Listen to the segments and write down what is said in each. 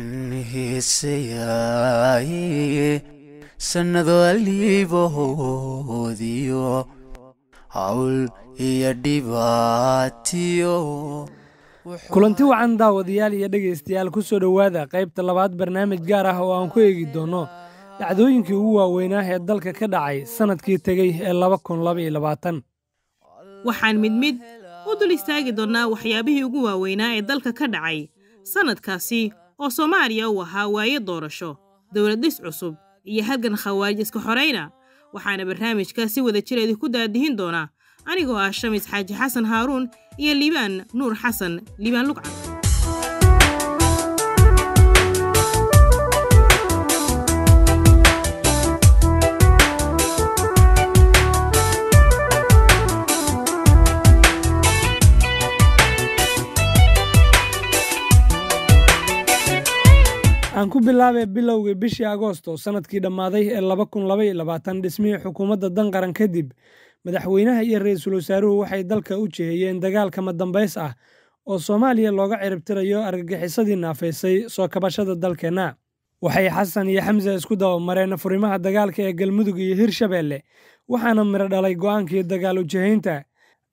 anheesayaay sannado aliibahoodiyo hawl iyo dhibaatiyo kulanti wacan daawadayaal iyo dhegaystayaal ku soo dhowaada qaybta labaad barnaamij gaar ah oo aan ku eegi doonno dhacdooyinkii ugu waaweynaa ee dalka ka dhacay sannadkii tegey ee waxaan mid mid u dul istaagi doonnaa waxyaabihii ugu waaweynaa ee dalka ka dhacay sannadkaasi oo soomaaliya uu ahaa waayo doorasho dowlad dhis cusub iyo halgan khawaarij iska xorayna waxaana barnaamijka si wada jir idinku daadihin doonaa anigoo ah shamis xaaji xasan haaruun iyo liibaan nuur xasan liibaan lugca bilaabee bilowgii bishii agoosto sannadkii dhammaaday ee laba kun labaiyo labaatan dhismihii xukuumadda danqaran kadib madaxweynaha iyo ra-iisul wasaaruhu waxay dalka u jiheeyeen dagaal kama dambays ah oo soomaaliya looga ciribtirayo argagixisadii naafaysay soo kabashada dalkeenna waxay xasan iyo xamse isku dabamareen furimaha dagaalka ee galmudug iyo hirshabeelle waxaana miro dhalay go'aankii dagaal ujahaynta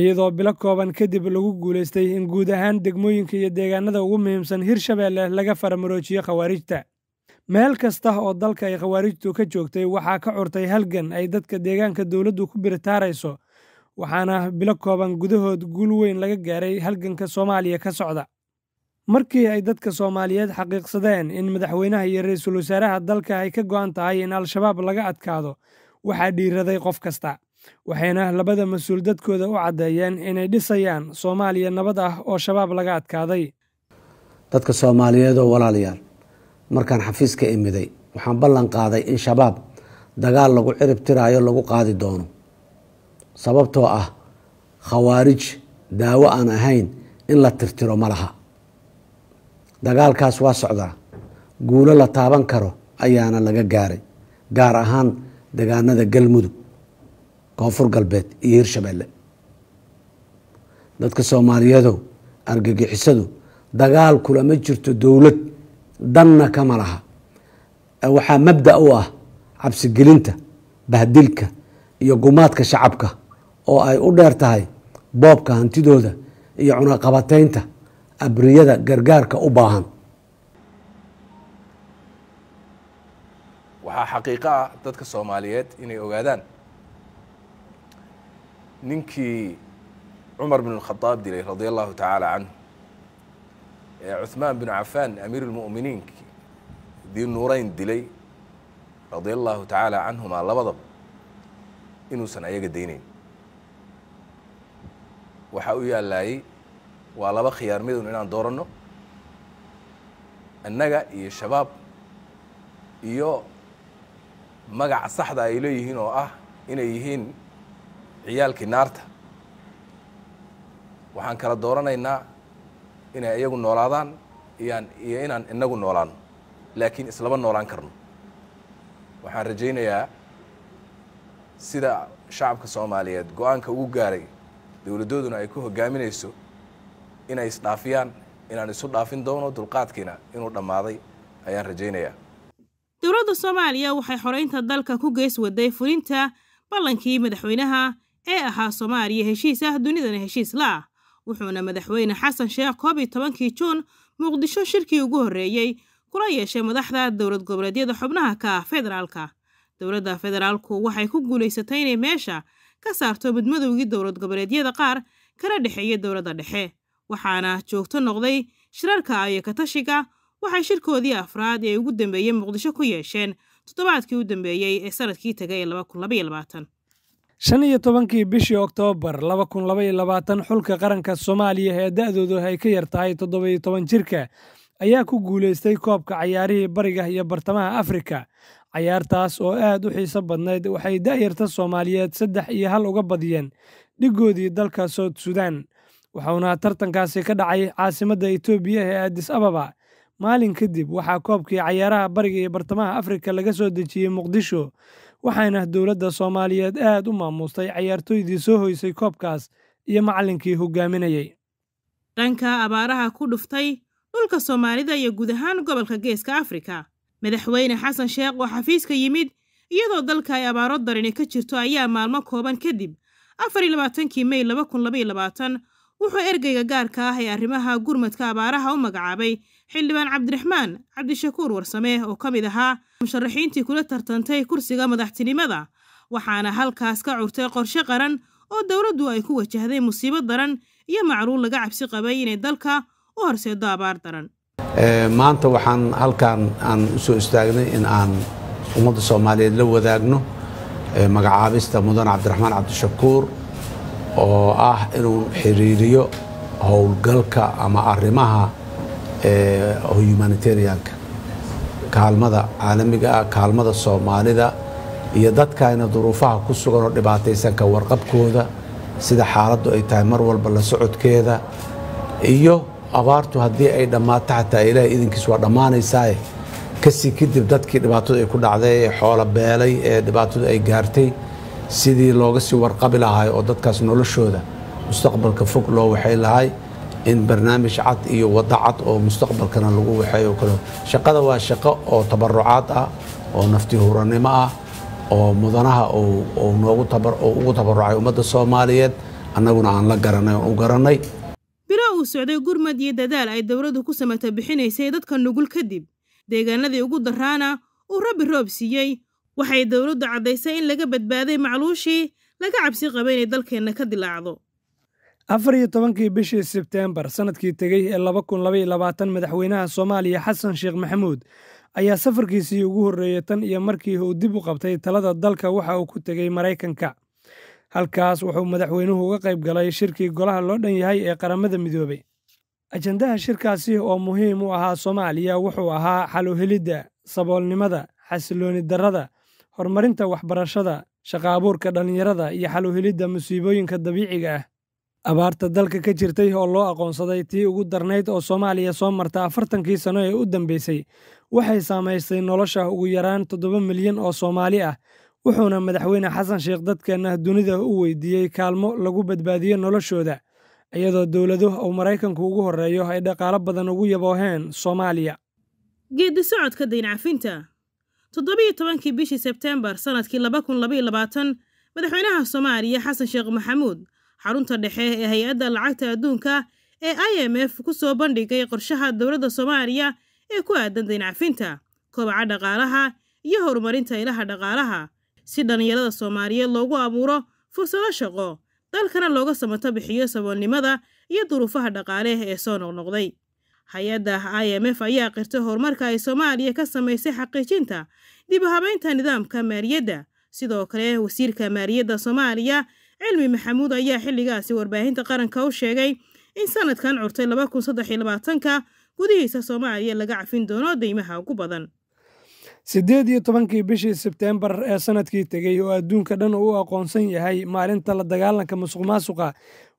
iyadoo bilo kooban kadib lagu guulaystay in guud ahaan degmooyinka iyo deegaanada ugu muhiimsan hirshabeelle laga faramaroojiyo khawaarijta meel kasta oo dalka ay khawaarijtu ka joogtay waxaa ka curtay halgan ay dadka deegaanka dowladdu ku biritaarayso waxaana bilo kooban gudahood guul weyn laga gaaray halganka soomaaliya ka socda markii ay dadka soomaaliyeed xaqiiqsadeen in madaxweynaha iyo ra-iisul wasaaraha dalka ay ka go'an tahay in al-shabaab laga adkaado waxaa dhiiraday qof kasta waxayna labada mas-uul dadkooda u caddeeyeen inay dhisayaan soomaaliya nabad ah oo shabaab laga adkaaday dadka soomaaliyeed oo walaalayaal markaan xafiiska imiday waxaan ballan qaaday in shabaab dagaal lagu cirib tiraayo lagu qaadi doono sababtoo ah khawaarij daawo aan ahayn in la tirtiro ma laha dagaalkaas waa socdaa guulo la taaban karo ayaana laga gaaray gaar ahaan degaanada galmudug koonfur galbeed iyo hirshabelle dadka soomaaliyadow argagixisadu dagaal kulama jirto dowlad danna kama laha waxaa mabda u ah cabsigelinta bahdilka iyo gumaadka shacabka oo ay u dheer tahay boobka hantidooda iyo cunaqabateynta abriyada gargaarka u baahan waxaa xaqiiqo ah dadka soomaaliyeed inay ogaadaan ninkii cumar bn khadaab dilay radi allahu tacaala canhu cuثmaan بن cafaan amiir اlmu'miniinki dii nuurayn dilay radia allahu tacaala canhumaa labadaba inuusan ayaga daynayn waxa u yaalaayey waa laba khiyaar midun inaan dooranno annaga iyo shabaab iyo magaca saxda ay leeyihiin oo ah inay yihiin ciyaalkii naarta waxaan kala dooranaynaa inay iyagu noolaadaan iyo inaan inagu noolaan laakiin islaba noolaan karno waxaan rajaynayaa sida shacabka soomaaliyeed go-aanka ugu gaaray dowladooduna ay ku hogaaminayso inay isdhaafiyaan inaan isu dhaafin doono dulqaadkiina inuu dhammaaday ayaan rajaynayaa dowladda soomaaliya waxay xoraynta dalka ku gees waday fulinta ballankii madaxweynaha ee ahaa soomaaliya heshiis ah dunidana heshiis laah wuxuuna madaxweyne xasan sheekh koob iyo tobankii juun muqdisho shirkii ugu horreeyey kula yeeshay madaxda dowlad goboleedyada xubnaha ka ah federaalka dowladda federaalku waxay ku guulaysatay inay meesha ka saarto midmadowgii dowlad goboleedyada qaar kana dhexeeyay dowladda dhexe waxaana joogto noqday shirarka iyo katashiga waxay shirkoodii afraad ee ugu dambeeyey muqdisho ku yeesheen toddobaadkii u dambeeyey ee sanadkii tegay ee shan iyo tobankii bishii oktoobar laba kun labaiyo labaatan xulka qaranka soomaaliya ee da'doodu ay ka yar tahay toddoba-iyo toban jirka ayaa ku guulaystay koobka cayaarihii bariga iyo bartamaha afrika cayaartaas oo aad u xiiso badnayd waxay da'yarta soomaaliyeed saddex iyo hal uga badiyeen dhiggoodii dalka sout sudan wuxuuna tartankaasi ka dhacay caasimadda etoobiya ee adis ababa maalin kadib waxaa koobkii cayaaraha bariga iyo bartamaha afrika laga soo dejiyey muqdisho waxaana dowladda soomaaliyeed aad u maamuustay cayaartooydii soo hoysay koobkaas iyo macallinkii hogaaminayey dhanka abaaraha ku dhuftay dhulka soomaalida iyo guud ahaan gobolka geeska afrika madaxweyne xasan sheekh oo xafiiska yimid iyadoo dalka ay abaaro darini ka jirto ayaa maalmo kooban kadib afar afarlabaatankii mey laba kun labayo labaatan wuxuu ergeyga gaarka ah ee arrimaha gurmadka abaaraha u magacaabay xildhibaan cabdiraxmaan cabdishakuur warsame oo ka mid ahaa musharaxiintii kula tartantay kursiga madaxtinimada waxaana halkaas ka curtay qorshe qaran oo dowladdu ay ku wajahday musiibo daran iyo macluul laga cabsi qabay inay dalka u horseeddo abaar daran maanta waxaan halkan aan u soo istaagnay in aan ummadda soomaaliyeed la wadaagno magacaabista mudane cabdiraxmaan cabdishakuur oo ah inuu xiriiriyo howlgalka ama arrimaha oo humanitarianka kaalmada caalamiga ah kaalmada soomaalida iyo dadkaayna duruufaha ku sugan oo dhibaataysanka warqabkooda sida xaaladdu ay tahay mar walba la socodkeeda iyo abaartu haddii ay dhammaato xataa ilaahay idinkiis waa dhammaanaysaae kasii kadib dadkii dhibaatadu ay ku dhacday ee xoolo beelay ee dhibaatadu ay gaartay sidii looga sii warqabi lahaay oo dadkaas noloshooda mustaqbalka fog loo waxay lahay in barnaamij cad iyo wado cad oo mustaqbalkana lagu waxeeyo kale shaqada waa shaqo oo tabarucaad ah oo nafti huranimo ah oo mudanaha noogu ugu tabarucay ummadda soomaaliyeed annaguna aan la garanay oon u garanay bira uu socday gurmad iyo dadaal ay dowladdu ku samata bixinaysay dadka nugul kadib deegaanadii ugu daraana uu rabbi roob siiyey waxay dowladdu caddaysay in laga badbaaday macluushii laga cabsi qaba inay dalkeenna ka dilaacdo afar iyo tobankii bishii sebteembar sannadkii tegey ee laba kun labaiyo labaatan madaxweynaha soomaaliya xasan sheekh maxamuud ayaa safarkiisii ugu horreeyey tan iyo markii uu dib u qabtay talada dalka waxa uu ku tegey maraykanka halkaas wuxuu madaxweynuhu uga qayb galay shirkii golaha loo dhan yahay ee qaramada midoobey ajendaha shirkaasi oo muhiim u ahaa soomaaliya wuxuu ahaa xaluhelidda saboolnimada xasilooni darrada horumarinta waxbarashada shaqaabuurka abuurka dhallinyarada iyo xaluhelidda musiibooyinka dabiiciga ah abaarta dalka ka jirtay oo loo aqoonsaday tii ugu darnayd oo soomaaliya soo marta afartankii sano ee u dambeysay waxay saamaystay nolosha ugu yaraan toddoba milyan oo soomaali ah wuxuuna madaxweyne xasan sheekh dadkeenna dunida u weydiiyey kaalmo lagu badbaadiyo noloshooda iyadoo dowladuh uu maraykanku ugu horreeyo ay dhaqaalo badan ugu yabooheen soomaaliya geeddi socodka dayncafinta toddobiiyo tobankii bishii sebteembar sannadkii laba kun labayo labaatan madaxweynaha soomaaliya xasan sheekh maxamuud xarunta dhexe ee hay-adda lacagta adduunka ee i m f ku soo bandhigay qorshaha dowladda soomaaliya ee ku aadan daynacfinta kobaca dhaqaalaha iyo horumarinta ilaha dhaqaalaha si dhallinyarada soomaaliyeed loogu abuuro fursado shaqo dalkana looga samato bixiyo saboolnimada iyo duruufaha dhaqaale ee soo noqnoqday hay-adda i m f ayaa qirtay horumarka ay soomaaliya ka samaysay xaqiijinta dib habaynta nidaamka maaliyadda sidoo kale wasiirka maaliyadda soomaaliya cilmi maxamuud ayaa xilligaasi warbaahinta qaranka u sheegay in sanadkan curtay laba kun saddex iyo labaatanka gudihiisa soomaaliya laga cafin doono deymaha ugu badan siddeed iyo tobankii bishii sebteembar ee sanadkii tegey oo adduunka dhan u aqoonsan yahay maalinta la dagaalanka musuq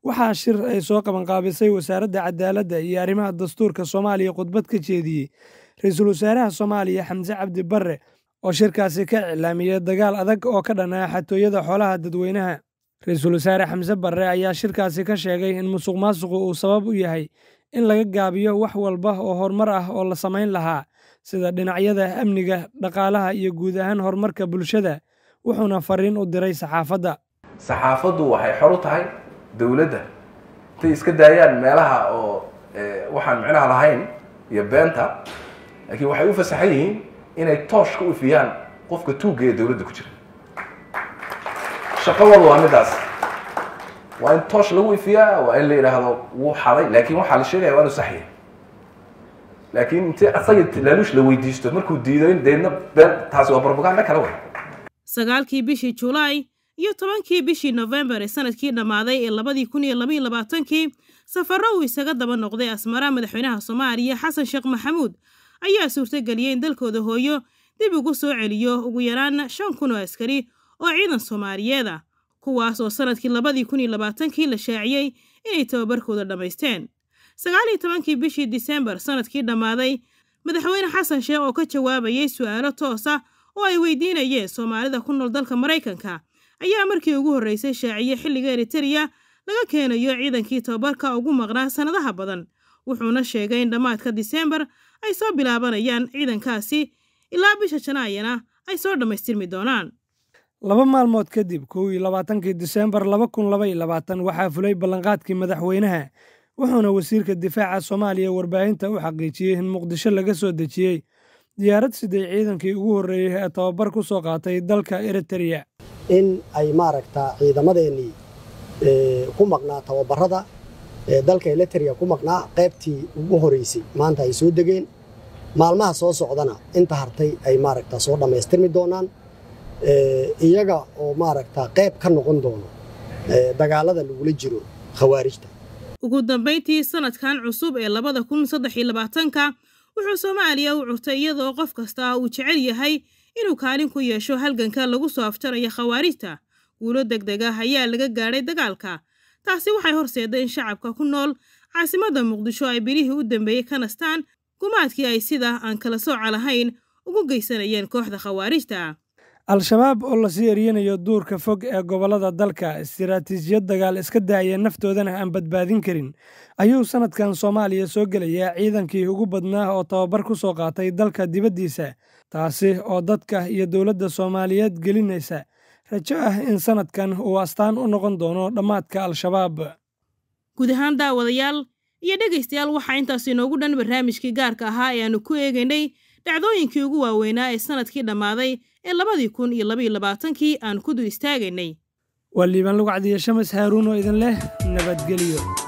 waxaa shir ay soo qabanqaabisay wasaaradda cadaaladda iyo arrimaha dastuurka soomaaliya khudbad ka jeediyey ra-iisul wasaaraha soomaaliya xamse cabdi barre oo shirkaasi ka iclaamiyey dagaal adag oo ka dhanaa xatooyada xoolaha dadweynaha ra-iisul wasaare xamse barre ayaa shirkaasi ka sheegay in musuq maasuqu uu sabab u yahay in laga gaabiyo wax walba oo horumar ah oo la samayn lahaa sida dhinacyada amniga dhaqaalaha iyo guud ahaan horumarka bulshada wuxuuna fariin u diray saxaafadda saxaafaddu waxay xor u tahay dowladda intay iska daayaan meelaha oo eh, waxaan micnaha lahayn iyo beenta laakiin waxay u fasaxan yihiin inay tooshka u ifiyaan qofka tuugga ee dowladda ku jira shaqo wal waa midaas waa in toosh lagu ifiyaa waa in la yidhaahdo wuu xaday laakiin waxaa la sheegaya waa inu sax yahy laakiin inti asaga laaluush la weydiisto markuu diido in deedna been taas waa brobaganda kale way sagaalkii bishii julaay iyo tobankii bishii novembar ee sanadkii dhammaaday ee labadii kun iyo labaiyo labaatankii safarro uu isaga daba noqday asmara madaxweynaha soomaaliya xasan sheekh maxamuud ayaa suurtageliyay in dalkooda hooyo dib ugu soo celiyo ugu yaraan shan kun oo askari oo ciidan soomaaliyeed ah kuwaas oo sannadkii labadii kun iyo labaatankii la shaaciyey inay tababarkooda dhammaysteen sagaal iyo tobankii bishii diseembar sannadkii dhammaaday madaxweyne xasan sheekh oo ka jawaabayay su'aalo toos ah oo ay weydiinayeen soomaalida ku nool dalka maraykanka ayaa markii ugu horraysay shaaciye xilliga eritereya laga keenayo ciidankii tababarka ugu maqnaa sannadaha badan wuxuuna sheegay in dhammaadka diseembar ay soo bilaabanayaan ciidankaasi ilaa bisha janaayana ay soo dhammaystirmi doonaan laba maalmood kadib kow iyo labaatankii diseembar laba kun laba iyo labaatan waxaa fulay ballanqaadkii madaxweynaha wuxuuna wasiirka difaaca soomaaliya warbaahinta u xaqiijiyey in muqdisho laga soo dejiyey diyaarad siday ciidankii ugu horreeyey ee tababar ku soo qaatay dalka eritereya in ay maaragtaa ciidamadeennii eh, ku maqnaa tababarada ee eh, dalka eritereya ku maqnaa qaybtii ugu horraysay maanta ay soo degeen maalmaha soo socdana inta hartay ay maaragtaa soo dhammaystirmi doonaan Eh, iyaga oo maaragtaa qeyb ka noqon doono eh, dagaalada lagula jiro khawaarijta ugu dambayntii sanadkan cusub ee labada kun saddex iyo labaatanka wuxuu soomaaliya u curtay iyadoo qof kasta uu jecel yahay inuu kaalin ku yeesho halganka lagu soo afjaraya khawaarijta guulo deg deg ah ayaa laga gaadhay dagaalka taasi waxay horseeday in shacabka ku nool caasimadda muqdisho ay bilihii u dambeeyey ka nastaan gumaadkii ay sida aan kala sooca lahayn ugu geysanayeen kooxda khawaarijta al-shabaab oo la sii eryanayo duurka fog ee gobollada dalka istiraatiijiyad dagaal iska daaya naftoodana aan badbaadin karin ayuu sannadkan soomaaliya soo gelayaa ciidankii ugu badnaa oo tababar ku soo qaatay dalka dibaddiisa taasi oo dadka iyo dowladda soomaaliyeed gelinaysa rajo ah in sannadkan uu astaan u noqon doono dhammaadka al-shabaab guud ahaan daawadayaal iyo dhegaystayaal waxaa intaas inoogu dhan barnaamijkii gaarka ahaa ee aanu ku eegaynay dhacdooyinkii ugu waaweynaa ee sannadkii dhammaaday ee labadii kun iyo labaiyo labaatankii aan ku dul istaagaynay waa liibaan lagu cadiyey shamas haaruun oo idin leh nabadgelyo